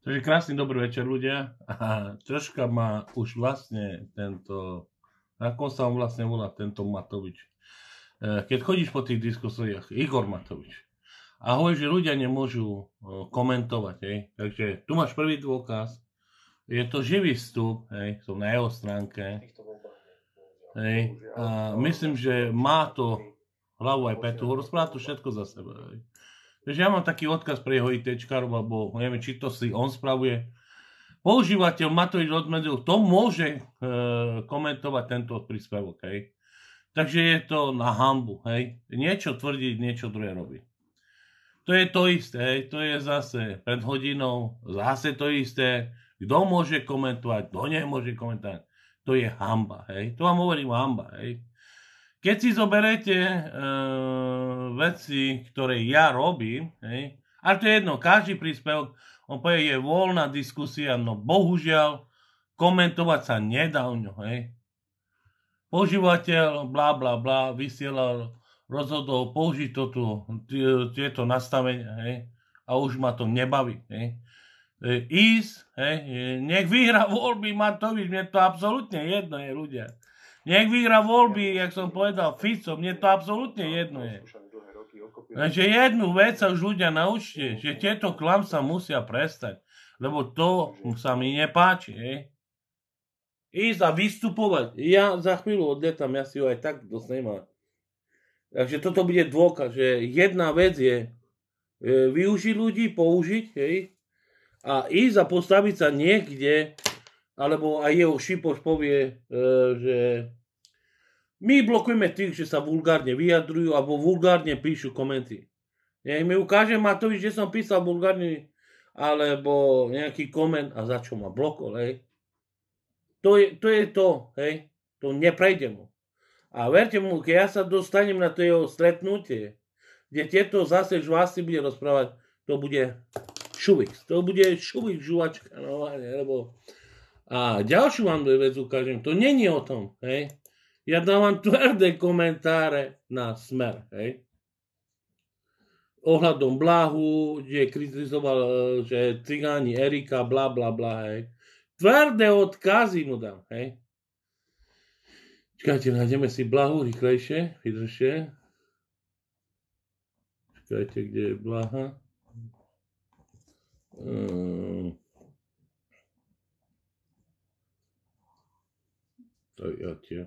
Takže krásny dobrý večer ľudia. A troška má už vlastne tento, ako sa on vlastne volá tento Matovič. E, keď chodíš po tých diskusiách, Igor Matovič, a hovorí, že ľudia nemôžu e, komentovať, hej. Takže tu máš prvý dôkaz, je to živý vstup, hej, som na jeho stránke. Hej. A myslím, že má to hlavu aj petu, rozpráva to všetko za seba. Hej. Takže ja mám taký odkaz pre jeho ITčkárov, alebo neviem, či to si on spravuje. Používateľ Matovič odmedzil, to môže e, komentovať tento príspevok, hej. Takže je to na hambu, hej. Niečo tvrdiť, niečo druhé robí. To je to isté, hej. to je zase pred hodinou, zase to isté. Kto môže komentovať, kto nemôže komentovať. To je hamba, hej. To vám hovorím hamba, hej. Keď si zoberete e, veci, ktoré ja robím, hej, ale to je jedno, každý príspevok, on povie, je voľná diskusia, no bohužiaľ, komentovať sa nedá o ňo, hej. Používateľ, bla, bla, bla, vysielal, rozhodol použiť toto, tieto nastavenia, hej, a už ma to nebaví, hej. ísť, e, hej, e, nech vyhra voľby Matovič, mne to absolútne jedno je, ľudia. Nech vyhra voľby, jak som povedal, Fico, mne to absolútne no, jedno no, je. Takže jednu vec sa už ľudia naučte, že tieto klam sa musia prestať, lebo to sa mi nepáči. Hej. Ísť a vystupovať. Ja za chvíľu odletam, ja si ho aj tak dosnema. Takže toto bude dôkaz, že jedna vec je e, využiť ľudí, použiť, hej, a ísť a postaviť sa niekde, alebo aj jeho šipoš povie, e, že my blokujeme tých, že sa vulgárne vyjadrujú alebo vulgárne píšu komenty. Ja mi ukáže Matovi, že som písal vulgárny alebo nejaký koment a za čo ma blokol, hej. To je, to je to, hej. To neprejde mu. A verte mu, keď ja sa dostanem na to jeho stretnutie, kde tieto zase žvásy bude rozprávať, to bude šuvik. To bude šuvik žuvačka, no, alebo a ďalšiu vám vec ukážem, to není o tom, hej. Ja dávam tvrdé komentáre na smer, hej. Ohľadom blahu, kde kritizoval, e, že cigáni Erika, bla, bla, bla, hej. Tvrdé odkazy mu dám, hej. Čakajte, nájdeme si blahu rýchlejšie, vydržte. Čakajte, kde je blaha. Ehm, ja tie.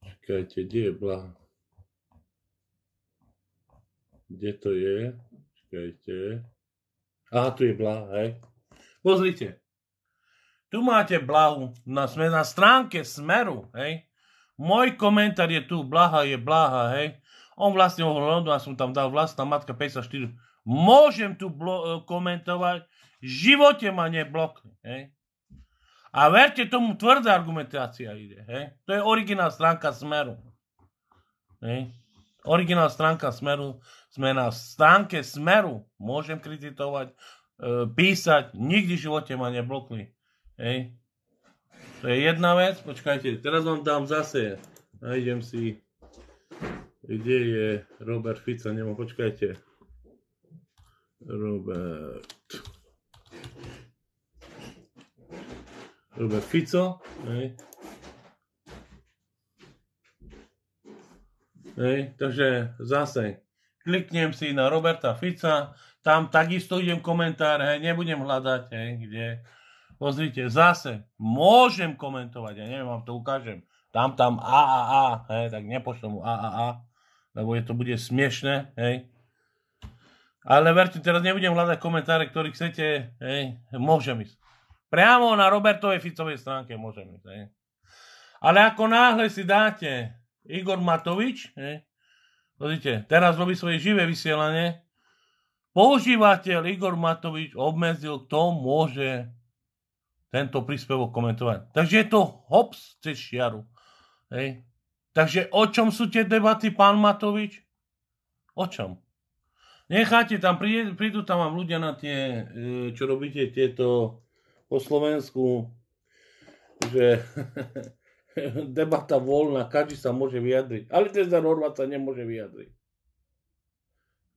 Čakajte, kde je blaha? Kde to je? Čakajte. Aha, tu je blaha, hej. Pozrite. Tu máte blahu. Na, sme na stránke Smeru, hej. Môj komentár je tu, blaha je blaha, hej. On vlastne ohľadom, no, a som tam dal vlastná matka 54. Môžem tu blo- komentovať, v živote ma neblokne, hej. A verte tomu, tvrdá argumentácia ide. To je originál stránka Smeru. He. Originál stránka Smeru. Sme na stránke Smeru. Môžem kritizovať, e, písať. Nikdy v živote ma neblokli. Hej? To je jedna vec. Počkajte, teraz vám dám zase. Nájdem si, kde je Robert Fica. Nemo, počkajte. Robert... Robert Fico, hej. Hej, takže zase kliknem si na Roberta Fica, tam takisto idem komentár, hej, nebudem hľadať, hej, kde. Pozrite, zase môžem komentovať, ja neviem, vám to ukážem. Tam, tam, a, a, a, hej, tak nepošlom mu a, a, a, lebo je to bude smiešne, hej. Ale verte, teraz nebudem hľadať komentáre, ktorý chcete, hej, môžem ísť. Priamo na Robertovej Ficovej stránke môžem ísť. Ne? Ale ako náhle si dáte Igor Matovič, ne? Pozrite, teraz robí svoje živé vysielanie, používateľ Igor Matovič obmedzil, kto môže tento príspevok komentovať. Takže je to hops cez šiaru. Hej. Takže o čom sú tie debaty, pán Matovič? O čom? Necháte tam, prídu tam vám ľudia na tie, e, čo robíte tieto po Slovensku, že debata voľná, každý sa môže vyjadriť. Ale teda Horvát sa nemôže vyjadriť.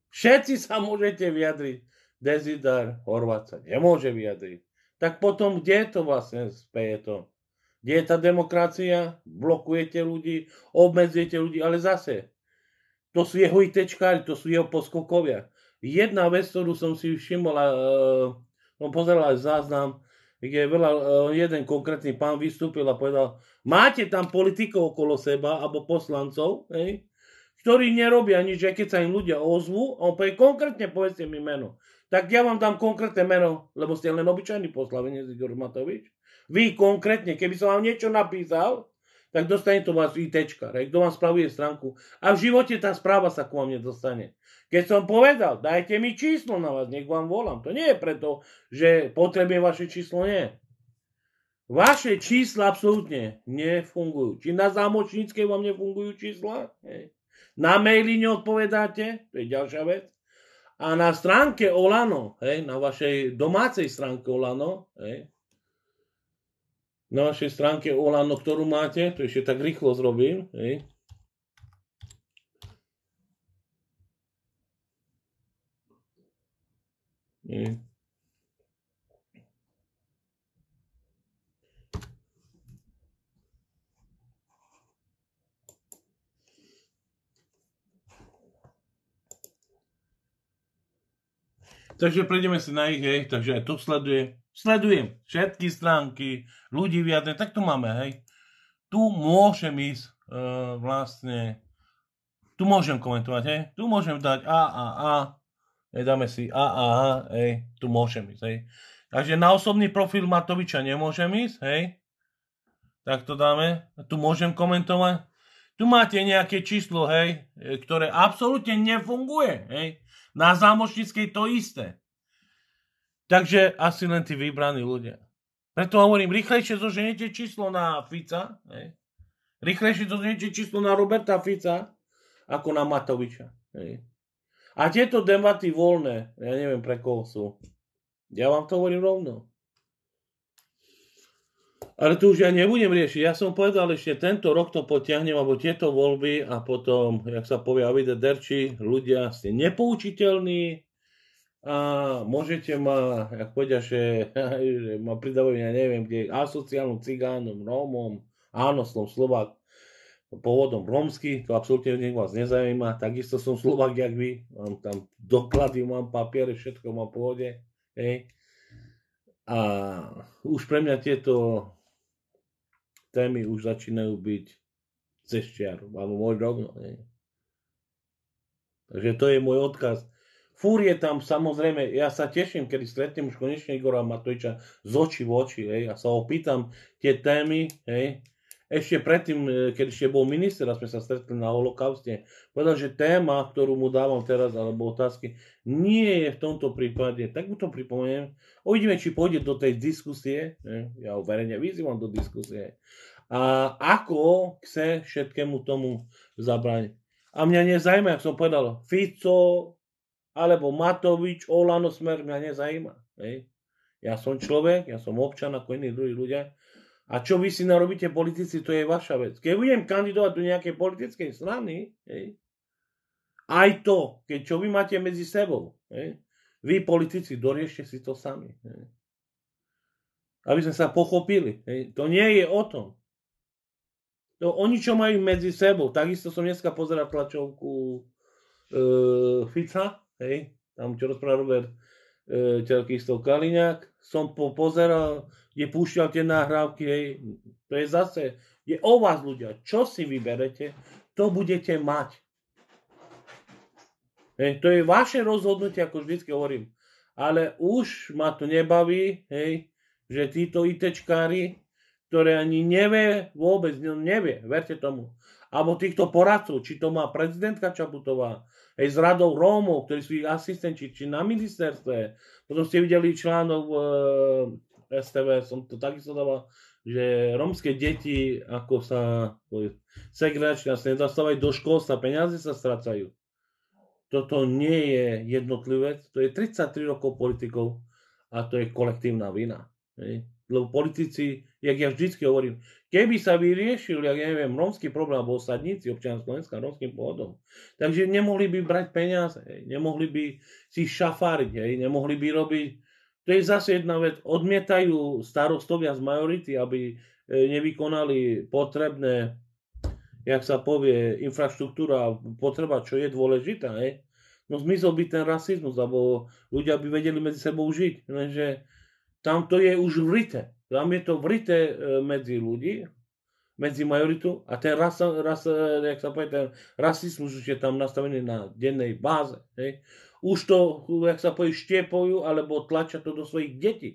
Všetci sa môžete vyjadriť. Dezidar Horvát sa nemôže vyjadriť. Tak potom kde je to vlastne speje to? Kde je tá demokracia? Blokujete ľudí, obmedzujete ľudí, ale zase. To sú jeho itečkári, to sú jeho poskokovia. Jedna vec, ktorú som si všimol, a, uh, e, som no pozeral aj záznam, kde veľa, eh, jeden konkrétny pán vystúpil a povedal, máte tam politikov okolo seba alebo poslancov, hej, ktorí nerobia nič, aj keď sa im ľudia ozvú, a on povie, konkrétne povedzte mi meno. Tak ja vám dám konkrétne meno, lebo ste len obyčajný poslanec Igor Matovič. Vy konkrétne, keby som vám niečo napísal, tak dostane to vás IT, kto vám spravuje stránku. A v živote tá správa sa k vám nedostane. Keď som povedal, dajte mi číslo na vás, nech vám volám. To nie je preto, že potrebujem vaše číslo, nie. Vaše čísla absolútne nefungujú. Či na zámočníckej vám nefungujú čísla? Nie. Na maili neodpovedáte, to je ďalšia vec. A na stránke Olano, hej, na vašej domácej stránke Olano, hej, na vašej stránke Olano, ktorú máte, to ešte tak rýchlo zrobím, hej, Mm. Takže prejdeme si na ich, hej, takže aj to sleduje. Sledujem všetky stránky, ľudí viadne, tak to máme, hej. Tu môžem ísť e, vlastne, tu môžem komentovať, hej, tu môžem dať a, a, a, Hej, dáme si a, aha, hej, tu môžem ísť, hej. Takže na osobný profil Matoviča nemôžem ísť, hej. Tak to dáme. Tu môžem komentovať. Tu máte nejaké číslo, hej, ktoré absolútne nefunguje, hej. Na zámočníckej to isté. Takže asi len tí vybraní ľudia. Preto hovorím, rýchlejšie zoženiete číslo na Fica, hej. Rýchlejšie zoženiete číslo na Roberta Fica, ako na Matoviča, hej. A tieto debaty voľné, ja neviem pre koho sú. Ja vám to hovorím rovno. Ale tu už ja nebudem riešiť. Ja som povedal ešte, tento rok to potiahnem, alebo tieto voľby a potom, jak sa povie Avide Derči, ľudia ste nepoučiteľní a môžete ma, jak povedia, že, že ma pridávajú, ja neviem, kde, asociálnym cigánom, Rómom, áno, som Slovák pôvodom rómsky, to absolútne nech vás nezaujíma, takisto som Slovak, jak vy, mám tam doklady, mám papiere, všetko mám pôvode, hej. A už pre mňa tieto témy už začínajú byť cez čiaru, alebo môj rovno, hej. Takže to je môj odkaz. Fúr je tam, samozrejme, ja sa teším, kedy stretnem už konečne Igora Matoviča z oči v oči, hej, a sa opýtam tie témy, hej, ešte predtým, e, keď ešte bol minister a sme sa stretli na holokauste, povedal, že téma, ktorú mu dávam teraz, alebo otázky, nie je v tomto prípade, tak mu to pripomeniem. Uvidíme, či pôjde do tej diskusie, ja ho verejne vyzývam do diskusie, a ako chce všetkému tomu zabrániť. A mňa nezajíma, ako som povedal, Fico, alebo Matovič, Olano, Smer, mňa nezajíma. Ja som človek, ja som občan ako iní druhí ľudia a čo vy si narobíte politici, to je vaša vec. Keď budem kandidovať do nejakej politickej strany, hej, aj to, keď čo vy máte medzi sebou, hej, vy politici, doriešte si to sami. Hej. Aby sme sa pochopili. Hej. To nie je o tom. To oni čo majú medzi sebou. Takisto som dneska pozeral tlačovku e, Fica, hej, tam čo rozpráva Robert e, Čerkistov Kaliňák. Som po, pozeral, kde púšťal tie nahrávky, hej. To je zase, je o vás ľudia. Čo si vyberete, to budete mať. Hej, to je vaše rozhodnutie, ako vždy hovorím. Ale už ma to nebaví, hej, že títo ITčkári, ktoré ani nevie, vôbec no nevie, verte tomu alebo týchto poradcov, či to má prezidentka Čaputová, aj s radou Rómov, ktorí sú ich asistenti, či na ministerstve. Potom ste videli článok e, STV, som to takisto dával, že rómske deti, ako sa segregačne sa nedostávajú do školstva, peniaze sa strácajú. Toto nie je jednotlivec, to je 33 rokov politikov a to je kolektívna vina. Hej lebo politici, jak ja vždycky hovorím, keby sa vyriešil, ja neviem, rómsky problém alebo osadníci občania Slovenska rómskym pôvodom, takže nemohli by brať peniaze, hej, nemohli by si šafáriť, hej, nemohli by robiť, to je zase jedna vec, odmietajú starostovia z majority, aby e, nevykonali potrebné, jak sa povie, infraštruktúra, potreba, čo je dôležitá, hej. No zmizol by ten rasizmus, alebo ľudia by vedeli medzi sebou žiť, lenže tam to je už vrite, Tam je to vrite medzi ľudí, medzi majoritu a ten ras, ras, jak sa povie, ten rasizmus už je tam nastavený na dennej báze. Hej. Už to, jak sa povie, štiepujú alebo tlačia to do svojich detí.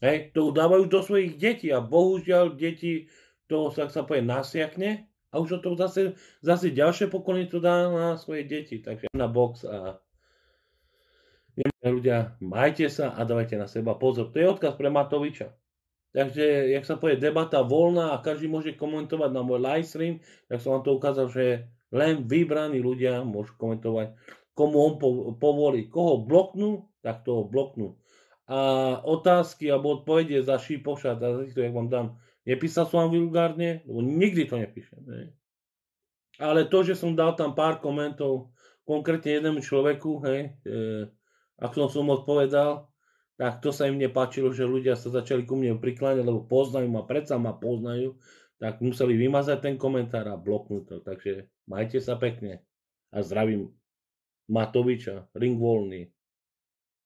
Hej, to udávajú do svojich detí a bohužiaľ deti to, jak sa povie, nasiakne a už to zase, zase ďalšie pokolenie to dá na svoje deti. Takže na box a ľudia, majte sa a dávajte na seba pozor. To je odkaz pre Matoviča. Takže, jak sa povie, debata voľná a každý môže komentovať na môj live stream, tak som vám to ukázal, že len vybraní ľudia môžu komentovať, komu on povolí. Koho bloknú, tak toho bloknú. A otázky alebo odpovede za šípošat a za týchto, jak vám dám, nepísal som vám vulgárne, lebo nikdy to nepíšem. Ne? Ale to, že som dal tam pár komentov, konkrétne jednému človeku, hej, e, ak som som odpovedal, tak to sa im nepáčilo, že ľudia sa začali ku mne prikláňať, lebo poznajú ma, predsa ma poznajú, tak museli vymazať ten komentár a bloknúť to. Takže majte sa pekne a zdravím Matoviča, ring voľný.